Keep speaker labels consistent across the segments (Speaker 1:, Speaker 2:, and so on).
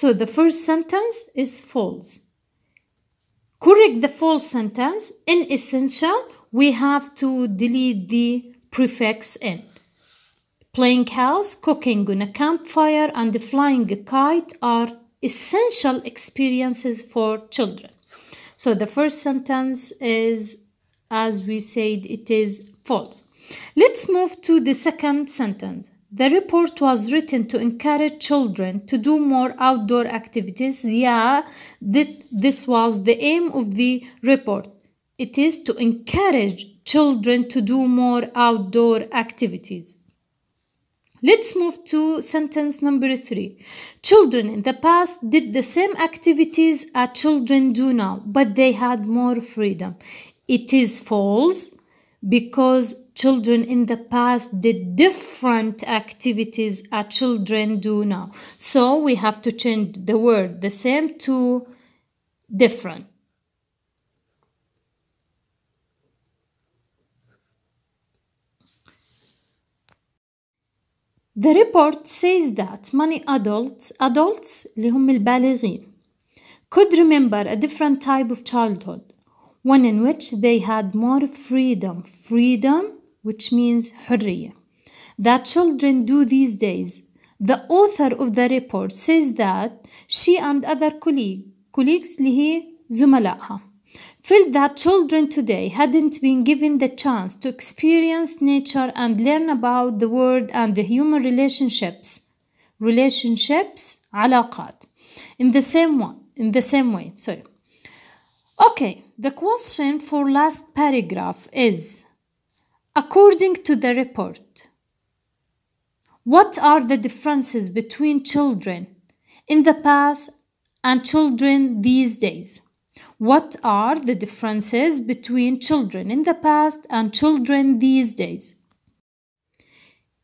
Speaker 1: So the first sentence is false. Correct the false sentence. In essential, we have to delete the prefix in. Playing house, cooking on a campfire, and flying a kite are essential experiences for children. So the first sentence is, as we said, it is false. Let's move to the second sentence. The report was written to encourage children to do more outdoor activities. Yeah, that this was the aim of the report. It is to encourage children to do more outdoor activities. Let's move to sentence number three. Children in the past did the same activities as children do now, but they had more freedom. It is false because children in the past did different activities our children do now. So we have to change the word the same to different. The report says that many adults, adults اللي البالغين, could remember a different type of childhood, one in which they had more freedom, freedom which means hurriya, that children do these days. The author of the report says that she and other colleague, colleagues lihi zumalaha felt that children today hadn't been given the chance to experience nature and learn about the world and the human relationships. Relationships, علاقات. In the same one, in the same way, sorry. Okay, the question for last paragraph is According to the report, what are the differences between children in the past and children these days? What are the differences between children in the past and children these days?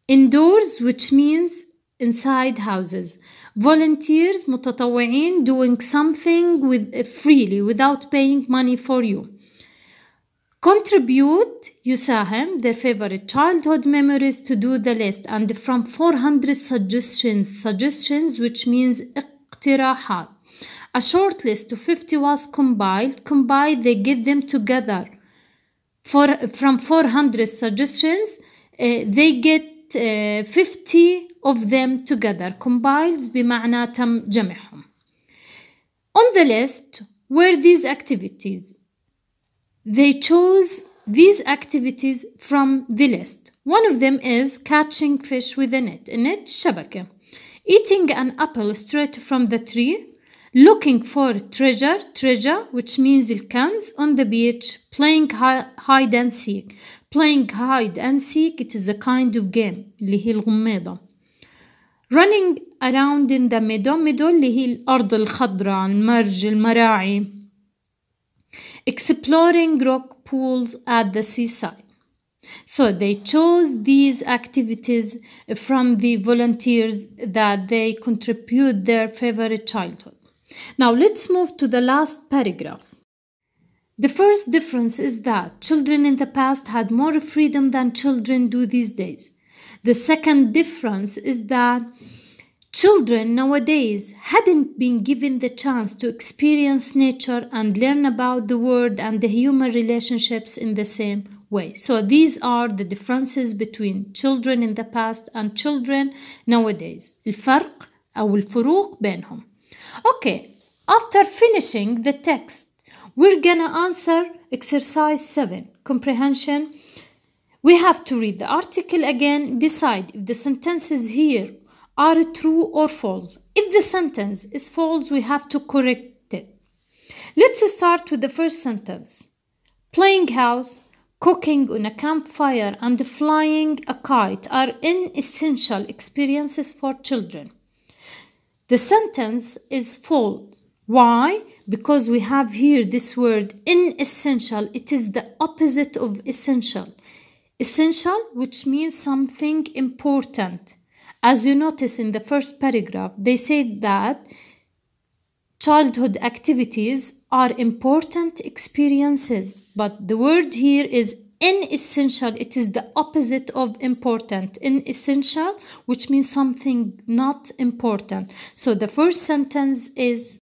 Speaker 1: Indoors, which means inside houses. Volunteers, متطوعين, doing something with, freely without paying money for you. Contribute يساهم their favorite childhood memories to do the list and from 400 suggestions suggestions which means اقتراحات A short list of 50 was compiled. Combined, they get them together. For, from 400 suggestions, uh, they get uh, 50 of them together. Compiles بمعنى تم جمعهم. On the list were these activities. They chose these activities from the list. One of them is catching fish with a net. A net shabaka, Eating an apple straight from the tree. Looking for treasure, treasure, which means cans on the beach. Playing hide and seek. Playing hide and seek, it is a kind of game. اللي هي الغميضة. Running around in the meadow, meadow اللي هي الأرض الخضراء, المرج, المراعي exploring rock pools at the seaside. So they chose these activities from the volunteers that they contribute their favorite childhood. Now let's move to the last paragraph. The first difference is that children in the past had more freedom than children do these days. The second difference is that Children nowadays hadn't been given the chance to experience nature and learn about the world and the human relationships in the same way. So these are the differences between children in the past and children nowadays. الفرق أو الفروق بينهم. Okay, after finishing the text, we're gonna answer exercise 7, comprehension. We have to read the article again, decide if the sentences here are true or false. If the sentence is false, we have to correct it. Let's start with the first sentence. Playing house, cooking on a campfire, and flying a kite are inessential experiences for children. The sentence is false. Why? Because we have here this word inessential. It is the opposite of essential. Essential, which means something important as you notice in the first paragraph, they say that childhood activities are important experiences, but the word here is inessential. It is the opposite of important. Inessential, which means something not important. So the first sentence is